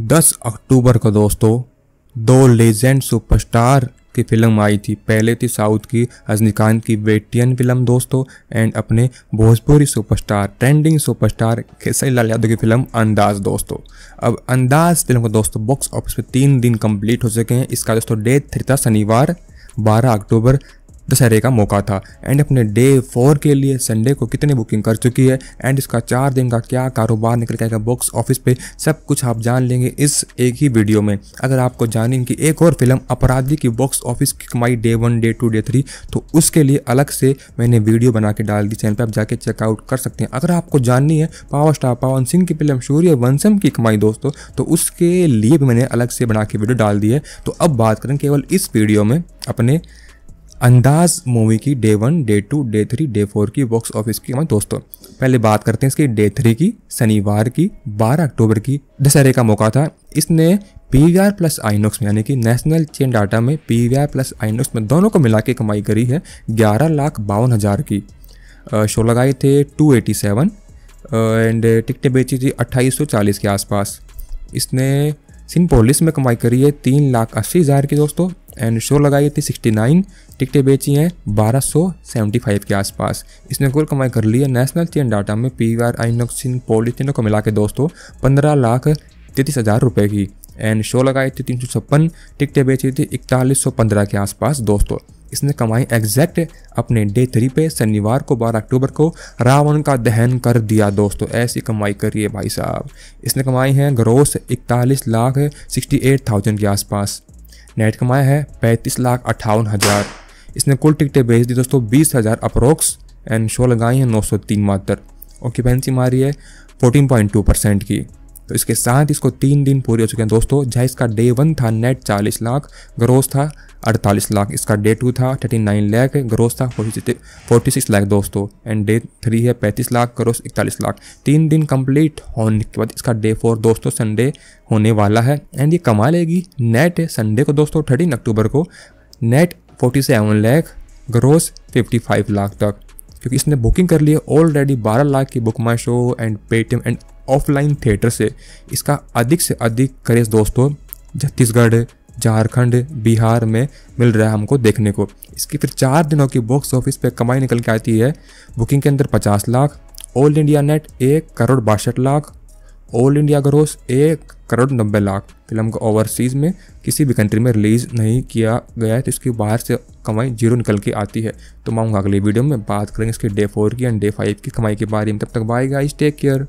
10 अक्टूबर को दोस्तों दो लेजेंड सुपरस्टार की फिल्म आई थी पहले थी साउथ की रजनीकांत की वेटियन फिल्म दोस्तों एंड अपने Bhojpuri superstar trending superstar Khesari Lal Yadav की फिल्म अंदाज दोस्तों अब अंदाज फिल्म को दोस्तों बॉक्स ऑफिस पे तीन दिन कंप्लीट हो चुके हैं इसका दोस्तों डेट थ्री था शनिवार 12 अक्टूबर दशहरे का मौका था एंड अपने डे फोर के लिए संडे को कितने बुकिंग कर चुकी है एंड इसका चार दिन का क्या कारोबार निकल के आएगा बॉक्स ऑफिस पे सब कुछ आप जान लेंगे इस एक ही वीडियो में अगर आपको जानेंगे कि एक और फिल्म अपराधी की बॉक्स ऑफिस की कमाई day one day two day three तो उसके लिए अलग से मैंने वीडियो बना के डाल दी चैनल पर आप जाके चेकआउट कर सकते हैं अगर आपको जाननी है पावर स्टार पवन सिंह की फिल्म सूर्य वंशम की कमाई दोस्तों तो उसके लिए भी मैंने अलग से बना के वीडियो डाल दी है तो अब बात करें केवल इस वीडियो में अपने अंदाज मूवी की day one day two day three day four की बॉक्स ऑफिस की हमारे दोस्तों पहले बात करते हैं इसकी डे थ्री की शनिवार की 12 अक्टूबर की दशहरे का मौका था इसने P V R plus Inox में यानी कि नेशनल चेन डाटा में P V R plus Inox में दोनों को मिला के कमाई करी है ग्यारह लाख बावन हज़ार की शो लगाए थे टू एटी सेवन एंड टिकटें बेची थी अट्ठाईस सौ चालीस के आसपास इसने सिंपोलिस में कमाई करी है तीन लाख अस्सी हज़ार की दोस्तों एंड शो लगाई थी 69 टिकटें बेची हैं 1275 के आसपास इसने कुल कमाई कर ली है नेशनल चेन डाटा में पी आर आइनॉक्स पोली तीनों को मिला के दोस्तों पंद्रह लाख तैतीस हज़ार रुपये की एंड शो लगाई थी तीन सौ छप्पन टिकटें बेची थी इकतालीस सौ पंद्रह के आसपास दोस्तों इसने कमाई एग्जैक्ट अपने डे थ्री पे शनिवार को 12 अक्टूबर को रावण का दहन कर दिया दोस्तों ऐसी कमाई करिए भाई साहब इसने कमाई है ग्रोस इकतालीस लाख सिक्सटी एट थाउजेंड के आसपास नेट कमाया है पैंतीस लाख अट्ठावन हज़ार इसने कुल टिकटें भेज दी दोस्तों बीस हज़ार अप्रोक्स एंड शो लगाई हैं नौ सौ तीन मात्र ऑक्यूपेंसी मारी है फोर्टीन पॉइंट टू परसेंट की तो इसके साथ इसको तीन दिन पूरे हो चुके हैं दोस्तों जहाँ इसका डे वन था नेट चालीस लाख ग्रोस था अड़तालीस लाख इसका डे टू था थर्टी नाइन लाख ग्रोस था फोर्टी सिक्स लाख दोस्तों एंड डे थ्री है पैंतीस लाख ग्रोस इकतालीस लाख तीन दिन कंप्लीट होने के बाद इसका डे फोर दोस्तों संडे होने वाला है एंड ये कमा लेगी नेट संडे को दोस्तों थर्टीन अक्टूबर को net forty seven lakh gross fifty five lakh तक क्योंकि इसने बुकिंग कर ली है ऑलरेडी 12 लाख की book my show and Paytm and offline theatre से इसका अधिक से अधिक क्रेज दोस्तों छत्तीसगढ़ झारखंड बिहार में मिल रहा है हमको देखने को इसकी फिर चार दिनों की बॉक्स ऑफिस पर कमाई निकल के आती है बुकिंग के अंदर पचास लाख ऑल इंडिया नेट एक करोड़ बासठ लाख ऑल इंडिया ग्रोस एक करोड़ नब्बे लाख फिल्म को ओवरसीज़ में किसी भी कंट्री में रिलीज़ नहीं किया गया है तो इसकी बाहर से कमाई जीरो निकल के आती है तो माऊंगा अगली वीडियो में बात करेंगे इसके डे फोर की एंड डे फाइव की कमाई के बारे में तब तक बाय गाइस टेक केयर